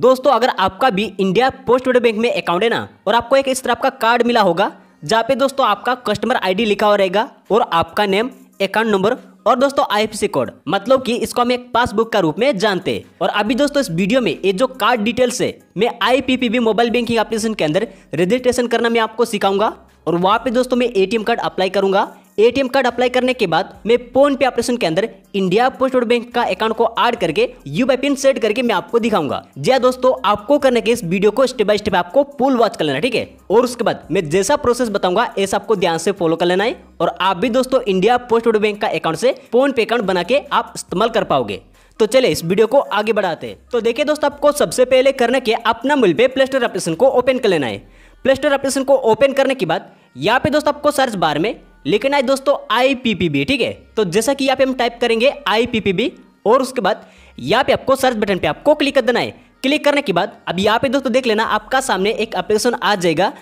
दोस्तों अगर आपका भी इंडिया पोस्ट पेड बैंक में अकाउंट है ना और आपको एक इस तरह का कार्ड मिला होगा जहाँ पे दोस्तों आपका कस्टमर आईडी लिखा हो रहेगा और आपका नेम अकाउंट नंबर और दोस्तों आई कोड मतलब कि इसको हम एक पासबुक का रूप में जानते हैं और अभी दोस्तों इस वीडियो में ये जो कार्ड डिटेल्स है मैं आईपीपीबी मोबाइल बैंकिंग एप्लीकेशन के अंदर रजिस्ट्रेशन करना मैं आपको सिखाऊंगा और वहाँ पे दोस्तों मैं एटीएम कार्ड अप्लाई करूंगा एटीएम कार्ड अप्लाई करने के बाद मैं फोन पे ऑपरेशन के अंदर इंडिया पोस्ट बैंक का अकाउंट को ऐड करके यू पिन सेट करके मैं आपको दिखाऊंगा जी दोस्तों आपको करने के इस वीडियो को स्टेप बाय स्टेप आपको फुल वॉच कर लेना ठीक है और उसके बाद मैं जैसा प्रोसेस बताऊंगा ऐसा आपको ध्यान से फॉलो कर लेना है और आप भी दोस्तों इंडिया पोस्ट बैंक का अकाउंट से फोन पे अकाउंट बना के आप इस्तेमाल कर पाओगे तो चले इस वीडियो को आगे बढ़ाते हैं तो देखिए दोस्तों आपको सबसे पहले करने के अपना मोबाइल पे प्ले स्टोर एप्लीकेशन को ओपन कर लेना है प्ले स्टोर एप्लीकेशन को ओपन करने के बाद यहाँ पे दोस्तों आपको सर्च बार में लेकिन आए दोस्तों आई ठीक है तो जैसा कि यहाँ पे हम टाइप करेंगे आई और उसके बाद यहाँ पे आपको सर्च बटन पे आपको क्लिक कर देना है क्लिक करने के बाद अब यहाँ पे दोस्तों देख लेना आपका सामने एक एप्लीकेशन आ जाएगा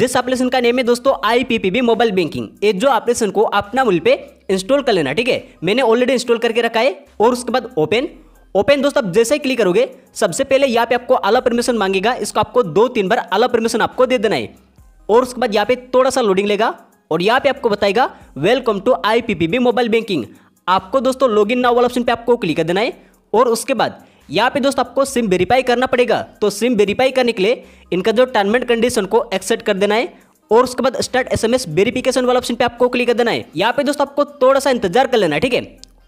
जिस एप्लीकेशन का नेम है दोस्तों आई मोबाइल बैंकिंग ये जो एप्लीकेशन को अपना मूल पे इंस्टॉल कर लेना ठीक है मैंने ऑलरेडी इंस्टॉल करके रखा है और उसके बाद ओपन ओपन दोस्तों आप जैसे ही क्लिक करोगे सबसे पहले यहाँ पे आपको अला परमिशन मांगेगा इसको आपको दो तीन बार अला परमिशन आपको दे देना है और उसके बाद यहाँ पे थोड़ा सा लोडिंग लेगा और यहाँ पे आपको बताएगा welcome to iMobile banking आपको दोस्तों लॉगिन नाउ ऑप्शन पे आपको क्लिक कर देना है और उसके बाद यहाँ पे दोस्तों आपको सिम वेरीफाई करना पड़ेगा तो सिम वेरीफाई करने के लिए इनका जो टर्म एंड कंडीशन को एक्सेप्ट कर देना है और उसके बाद स्टार्ट एसएमएस वेरिफिकेशन वाला ऑप्शन पे आपको क्लिक कर देना है यहाँ पे दोस्तों आपको थोड़ा सा इंतजार कर लेना है ठीक है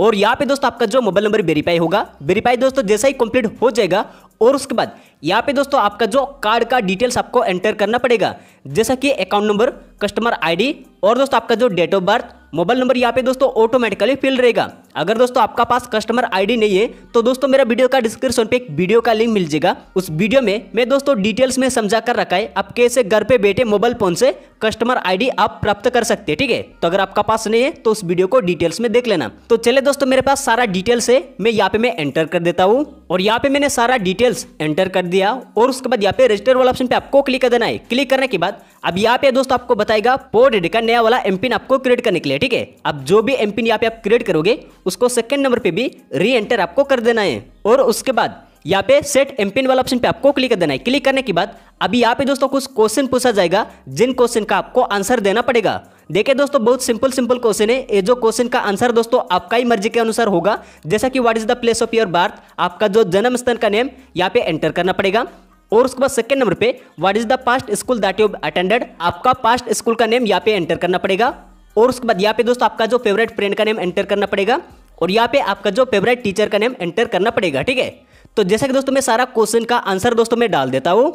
और यहाँ पे दोस्तों आपका जो मोबाइल नंबर वेरीफाई होगा वेरीफाई दोस्तों जैसा ही कंप्लीट हो जाएगा और उसके बाद यहाँ पे दोस्तों आपका जो कार्ड का डिटेल्स आपको एंटर करना पड़ेगा जैसा कि अकाउंट नंबर कस्टमर आईडी और दोस्तों आपका जो date of birth mobile number यहाँ पे दोस्तों ऑटोमेटिकली फिल रहेगा अगर दोस्तों आपका पास कस्टमर आईडी नहीं है तो दोस्तों मेरा वीडियो का डिस्क्रिप्शन पे एक वीडियो का लिंक मिल जाएगा उस वीडियो में मैं दोस्तों डिटेल्स में समझा कर रखा है आप कैसे घर पे बैठे मोबाइल फोन से कस्टमर आईडी आप प्राप्त कर सकते हैं ठीक है तो अगर आपका पास नहीं है तो उस वीडियो को डिटेल्स में देख लेना तो चले दोस्तों मेरे पास सारा डिटेल्स है मैं यहाँ पे मैं एंटर कर देता हूँ और यहाँ पे मैंने सारा डिटेल्स एंटर कर दिया और उसके बाद यहाँ पे रजिस्टर वाला ऑप्शन पे आपको क्लिक कर देना है क्लिक करने के बाद अब यहाँ पे दोस्तों आपको बताएगा पोर्ट डिजिट का नया वाला एमपिन आपको क्रिएट करने के लिए ठीक है अब जो भी एम पिन यहाँ पे आप क्रिएट करोगे उसको सेकेंड नंबर पे भी री एंटर आपको कर देना है और उसके बाद यहाँ पे सेट एम पिन वाला ऑप्शन पे आपको क्लिक कर देना है क्लिक करने के बाद अभी यहाँ पे दोस्तों कुछ क्वेश्चन पूछा जाएगा जिन क्वेश्चन का आपको आंसर देना पड़ेगा देखिए दोस्तों बहुत सिंपल सिंपल क्वेश्चन है ये जो क्वेश्चन का आंसर दोस्तों आपका ही मर्जी के अनुसार होगा जैसा कि what is the place of your birth आपका जो जन्म स्थान का नेम यहाँ पे एंटर करना पड़ेगा और उसके बाद सेकंड नंबर पे what is the past school that you attended आपका पास्ट स्कूल का नेम यहाँ पे एंटर करना पड़ेगा और उसके बाद यहाँ पे दोस्तों आपका जो फेवरेट फ्रेंड का नेम एंटर करना पड़ेगा और यहाँ पे आपका जो फेवरेट टीचर का नेम एंटर करना पड़ेगा ठीक है तो जैसा कि दोस्तों मैं सारा क्वेश्चन का आंसर दोस्तों मैं डाल देता हूँ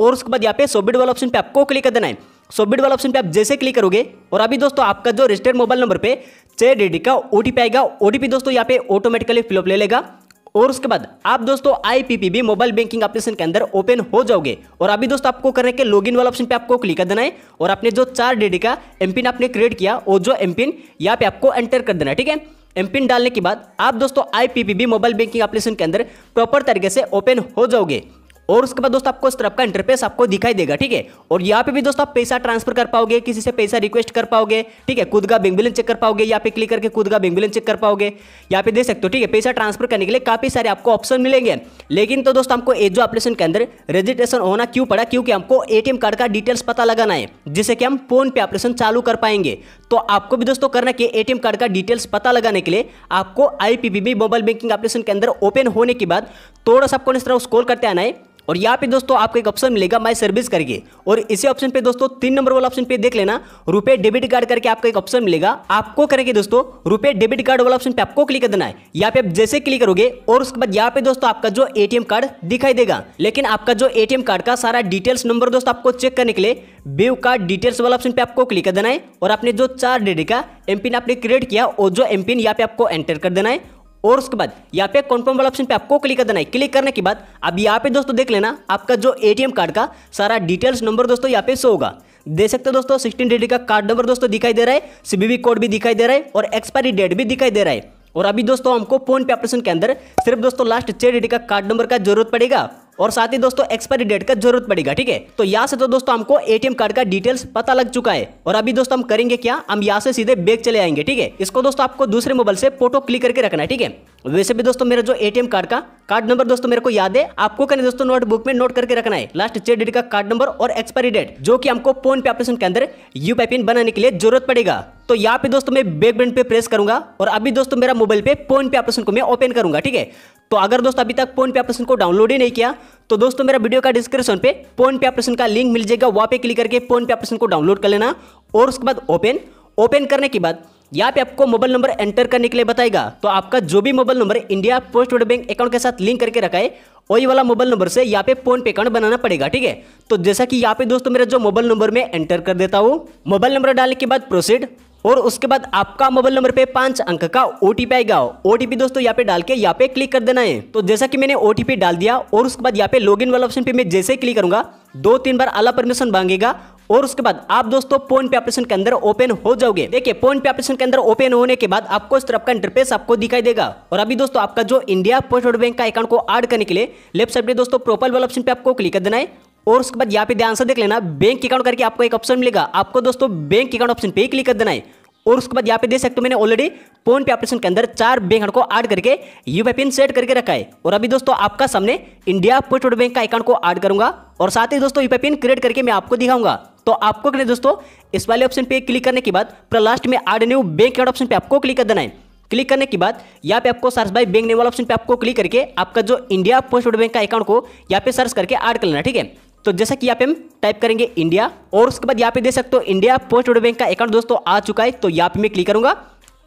और उसके बाद यहाँ पे सोबिट वाला ऑप्शन पे आपको क्लिक कर देना है सोबिट वाला ऑप्शन पे आप जैसे क्लिक करोगे और अभी दोस्तों आपका जो रजिस्टर्ड मोबाइल नंबर पे चे डेडी का ओ आएगा ओ दोस्तों यहाँ पे ऑटोमेटिकली फिलअप ले लेगा ले और उसके बाद आप दोस्तों आईपीपीबी मोबाइल बैंकिंग एप्लीकेशन के अंदर ओपन हो जाओगे और अभी दोस्तों आपको करने के लॉगिन वाला ऑप्शन पे आपको क्लिक कर देना है और आपने जो चार डेडी का एमपिन आपने क्रिएट किया और जो एमपिन यहाँ पे आपको एंटर कर देना है ठीक है एम पिन डालने के बाद आप दोस्तों आईपीपीबी मोबाइल बैंकिंग एप्लीकेशन के अंदर प्रॉपर तरीके से ओपन हो जाओगे और उसके बाद दोस्तों आपको इस तरफ का इंटरफेस आपको दिखाई देगा ठीक है और यहाँ पे भी दोस्तों आप पैसा ट्रांसफर कर पाओगे किसी से पैसा रिक्वेस्ट कर पाओगे ठीक है खुद का बैंक बैलेंस चेक कर पाओगे यहाँ पे क्लिक करके खुद का बैंक बैलेंस चेक कर पाओगे यहाँ पे दे सकते हो ठीक है पैसा ट्रांसफर करने के लिए काफी सारे आपको ऑप्शन मिलेंगे लेकिन तो दोस्तों आपको एजो एप्लीकेशन के अंदर रजिस्ट्रेशन होना क्यों पड़ा क्योंकि हमको एटीएम कार्ड का डिटेल्स पता लगाना है जिससे कि हम फोन पे ऑपरेशन चालू कर पाएंगे तो आपको भी दोस्तों करना कि एटीएम कार्ड का डिटेल्स पता लगाने के लिए आपको आईपीबीबी मोबाइल बैंकिंग ऑपरेशन के अंदर ओपन होने के बाद थोड़ा सा आपको इस तरह स्कोर करते आना है और यहाँ पे दोस्तों आपको एक ऑप्शन मिलेगा माय सर्विस करके और इसी ऑप्शन पे दोस्तों तीन नंबर वाला ऑप्शन पे देख लेना रुपए डेबिट कार्ड करके आपको एक ऑप्शन मिलेगा आपको करेंगे दोस्तों रुपए डेबिट कार्ड वाला ऑप्शन पे आपको क्लिक कर देना है यहाँ पे आप जैसे क्लिक करोगे और उसके बाद यहाँ पे दोस्तों आपका जो एटीएम कार्ड दिखाई देगा लेकिन आपका जो एटीएम कार्ड का सारा डिटेल्स नंबर दोस्तों आपको चेक करने के लिए बेव कार्ड डिटेल्स वाला ऑप्शन पे आपको क्लिक कर देना है और आपने जो चार डेडी का एमपिन आपने क्रिएट किया और जो एमपिन यहाँ पे आपको एंटर कर देना है और उसके बाद यहाँ पे कॉन्फर्म वाला ऑप्शन पे आपको क्लिक कर देना है क्लिक करने के बाद अब यहाँ पे दोस्तों देख लेना आपका जो एटीएम कार्ड का सारा डिटेल्स नंबर दोस्तों यहाँ पे शो होगा देख सकते हो दोस्तों सिक्सटीन डिजिट का कार्ड नंबर दोस्तों दिखाई दे रहा है सीबीवी कोड भी दिखाई दे रहा है और एक्सपायरी डेट भी दिखाई दे रहा है और अभी दोस्तों हमको फोन पे ऑपरेशन के अंदर सिर्फ दोस्तों लास्ट छह डिजिट का कार्ड नंबर का जरूरत पड़ेगा और साथ ही दोस्तों एक्सपायरी डेट का जरूरत पड़ेगा ठीक है तो यहाँ से तो दोस्तों हमको एटीएम कार्ड का डिटेल्स पता लग चुका है और अभी दोस्तों हम करेंगे क्या हम यहाँ से सीधे बैग चले आएंगे ठीक है इसको दोस्तों आपको दूसरे मोबाइल से फोटो क्लिक करके रखना है ठीक है वैसे भी दोस्तों मेरा जो एटीएम कार्ड का कार्ड नंबर दोस्तों मेरे को याद है आपको कहने दोस्तों नोटबुक में नोट करके रखना है लास्ट छह डेट का कार्ड नंबर और एक्सपायरी डेट जो कि हमको फोन पे ऑपरेशन के अंदर यूपीआई पिन बनाने के लिए जरूरत पड़ेगा तो यहाँ पे दोस्तों मैं बैक बटन पे प्रेस करूंगा और अभी दोस्तों मेरा मोबाइल पे फोन पे ऑपरेशन को मैं ओपन करूंगा ठीक है तो अगर दोस्तों अभी तक फोन पे एप्लीकेशन को डाउनलोड ही नहीं किया तो दोस्तों मेरा वीडियो का डिस्क्रिप्शन पे फोन पे ऑपरेशन का लिंक मिल जाएगा वहां पे क्लिक करके फोन पे ऑपरेशन को डाउनलोड कर लेना और उसके बाद ओपन ओपन करने के बाद यहाँ पे आपको मोबाइल नंबर एंटर करने के लिए बताएगा तो आपका जो भी mobile number India Post bank account के साथ लिंक करके रखा है वही वाला मोबाइल नंबर से यहाँ पे फोन पे अकाउंट बनाना पड़ेगा ठीक है तो जैसा कि यहाँ पे दोस्तों मेरा जो मोबाइल नंबर में एंटर कर देता हूँ मोबाइल नंबर डालने के बाद प्रोसीड और उसके बाद आपका मोबाइल नंबर पे पांच अंक का ओ आएगा ओ दोस्तों यहाँ पे डाल के यहाँ पे क्लिक कर देना है तो जैसा कि मैंने ओ डाल दिया और उसके बाद यहाँ पे लॉगिन वाला ऑप्शन पे मैं जैसे क्लिक करूंगा दो तीन बार आला परमिशन मांगेगा और उसके बाद आप दोस्तों फोन पे ऑपरेशन के अंदर ओपन हो जाओगे देखिए फोन पे ऑपरेशन के अंदर ओपन होने के बाद आपको इस तरफ का इंटरफेस आपको दिखाई देगा और अभी दोस्तों आपका जो इंडिया पोस्ट बैंक का अकाउंट को एड करने के लिए लेफ्ट साइड दोस्तों प्रोफाइल वाला ऑप्शन पे आपको क्लिक कर देना है और उसके बाद यहाँ पे ध्यान से देख लेना बैंक अकाउंट करके आपको एक ऑप्शन मिलेगा आपको दोस्तों बैंक अकाउंट ऑप्शन पे क्लिक कर देना है और उसके बाद यहाँ पे देख सकते हो मैंने ऑलरेडी फोन पे ऑपरेशन के अंदर चार बैंक को ऐड करके यू पिन सेट करके रखा है और अभी दोस्तों आपका सामने इंडिया पोस्ट बैंक का अकाउंट को ऐड करूंगा और साथ ही दोस्तों यू पिन क्रिएट करके मैं आपको दिखाऊंगा तो आपको करना दोस्तों इस वाले ऑप्शन पे क्लिक करने के बाद पूरा लास्ट में आर न्यू बैंक अकाउंट ऑप्शन पे आपको क्लिक कर देना है क्लिक करने के बाद यहाँ पे आपको सर्च बाई बैंक नेम वाला ऑप्शन पे आपको क्लिक करके आपका जो इंडिया पोस्ट बैंक का अकाउंट को यहाँ पे सर्च करके ऐड कर लेना ठीक है तो जैसा कि यहाँ पे हम टाइप करेंगे इंडिया और उसके बाद यहाँ पे देख सकते हो इंडिया पोस्ट बैंक का अकाउंट दोस्तों आ चुका है तो यहाँ पे मैं क्लिक करूंगा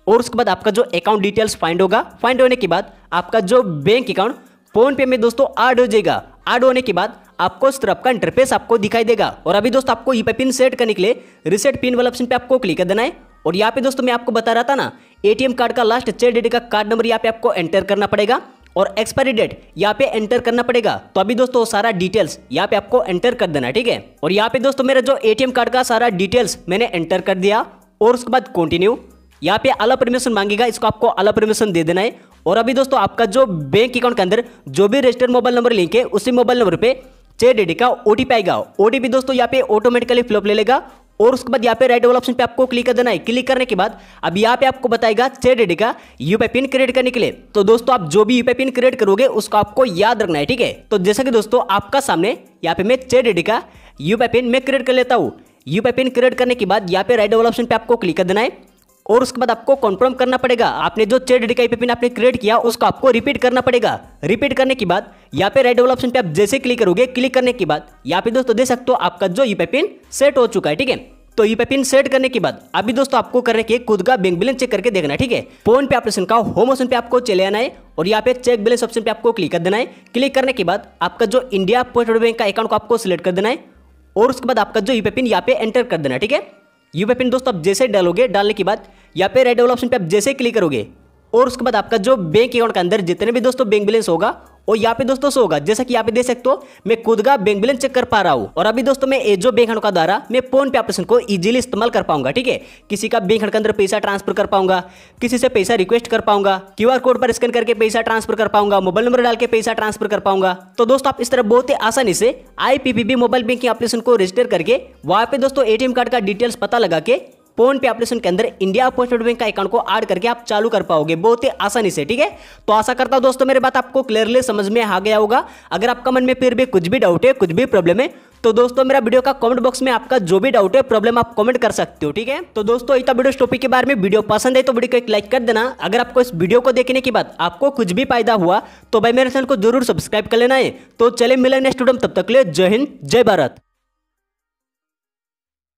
और उसके बाद आपका जो अकाउंट डिटेल्स फाइंड होगा फाइंड होने के बाद आपका जो बैंक अकाउंट फोन पे में दोस्तों ऐड हो जाएगा ऐड होने के बाद आपको इस तरफ का इंटरफेस आपको दिखाई देगा और अभी दोस्तों आपको पे पिन सेट करने के लिए रिसेट पिन वाला ऑप्शन पे आपको क्लिक कर देना है और यहाँ पे दोस्तों मैं आपको बता रहा था ना एटीएम कार्ड का लास्ट चेयर डेट का कार्ड नंबर यहाँ पे आपको एंटर करना पड़ेगा और एक्सपायरी डेट यहाँ पे एंटर करना पड़ेगा तो अभी दोस्तों सारा डिटेल्स यहाँ पे आपको एंटर कर देना ठीक है और यहाँ पे दोस्तों मेरा जो एटीएम कार्ड का सारा डिटेल्स मैंने एंटर कर दिया और उसके बाद कंटिन्यू यहाँ पे अला परमिशन मांगेगा इसको आपको अला परमिशन दे देना है और अभी दोस्तों आपका जो बैंक अकाउंट के अंदर जो भी रजिस्टर्ड मोबाइल नंबर लिंक है उसी मोबाइल नंबर पे चे डिजिट का ओ टी आएगा ओ दोस्तों यहाँ पे ऑटोमेटिकली फ्लॉप ले लेगा और उसके बाद यहाँ पे राइट वाला ऑप्शन पे आपको क्लिक कर देना है क्लिक करने के बाद अब यहाँ पे आपको बताएगा चे डेट का यूपीआई पिन क्रिएट करने के लिए तो दोस्तों आप जो भी यूपी पिन क्रिएट करोगे उसको आपको याद रखना है ठीक है तो जैसा कि दोस्तों आपका सामने यहाँ पे मैं चे डेट का यूपीआई पिन मैं क्रिएट कर लेता हूँ यूपी पिन क्रिएट करने के बाद यहाँ पे राइट वाला ऑप्शन पे आपको क्लिक कर देना है और उसके बाद आपको कॉन्फर्म करना पड़ेगा आपने जो चेट डी का पिन आपने क्रिएट किया उसको आपको रिपीट करना पड़ेगा रिपीट करने के बाद यहाँ पे राइट डबल ऑप्शन पे आप जैसे क्लिक करोगे क्लिक करने के बाद यहाँ पे दोस्तों दे सकते हो आपका जो ई पिन सेट हो चुका है ठीक है तो ई पिन सेट करने के बाद अभी दोस्तों आपको करने के खुद का बैंक बैलेंस चेक करके देखना ठीक है फोन पे ऑपरेशन का होम ऑप्शन पे आपको चले आना है और यहाँ पे चेक बैलेंस ऑप्शन पे आपको क्लिक कर देना है क्लिक करने के बाद आपका जो इंडिया पोस्ट बैंक का अकाउंट को आपको सिलेक्ट कर देना है और उसके बाद आपका जो ई पिन यहाँ पे एंटर कर देना ठीक है यू पे पिन दोस्तों आप जैसे डालोगे डालने के बाद या पे रेड वाला ऑप्शन पे आप जैसे क्लिक करोगे और उसके बाद आपका जो बैंक अकाउंट के अंदर जितने भी दोस्तों बैंक बैलेंस होगा और यहाँ पे दोस्तों होगा जैसा कि यहाँ पे देख सकते हो मैं खुद का बैंक बैलेंस चेक कर पा रहा हूँ और अभी दोस्तों मैं एजो बैंक अकाउंट का द्वारा मैं फोन पे ऑपरेशन को इजीली इस्तेमाल कर पाऊंगा ठीक है किसी का बैंक के अंदर पैसा ट्रांसफर कर पाऊंगा किसी से पैसा रिक्वेस्ट कर पाऊंगा क्यू कोड पर स्कैन करके पैसा ट्रांसफर कर पाऊंगा मोबाइल नंबर डाल के पैसा ट्रांसफर कर पाऊंगा तो दोस्तों आप इस तरह बहुत ही आसानी से आई मोबाइल बैंकिंग ऑपरेशन को रजिस्टर करके वहाँ पे दोस्तों एटीएम कार्ड का डिटेल्स पता लगा के फोन पे एप्लीकेशन के अंदर इंडिया पोस्ट बैंक का अकाउंट को ऐड करके आप चालू कर पाओगे बहुत ही आसानी से ठीक है तो आशा करता हूं दोस्तों मेरे बात आपको क्लियरली समझ में आ गया होगा अगर आपका मन में फिर भी कुछ भी डाउट है कुछ भी प्रॉब्लम है तो दोस्तों मेरा वीडियो का कमेंट बॉक्स में आपका जो भी डाउट है प्रॉब्लम आप कमेंट कर सकते हो ठीक है तो दोस्तों इतना वीडियो टॉपिक के बारे में वीडियो पसंद है तो वीडियो को एक लाइक कर देना अगर आपको इस वीडियो को देखने के बाद आपको कुछ भी फायदा हुआ तो भाई मेरे चैनल को जरूर सब्सक्राइब कर लेना है तो चले मिले नेक्स्ट वीडियो तब तक ले जय हिंद जय भारत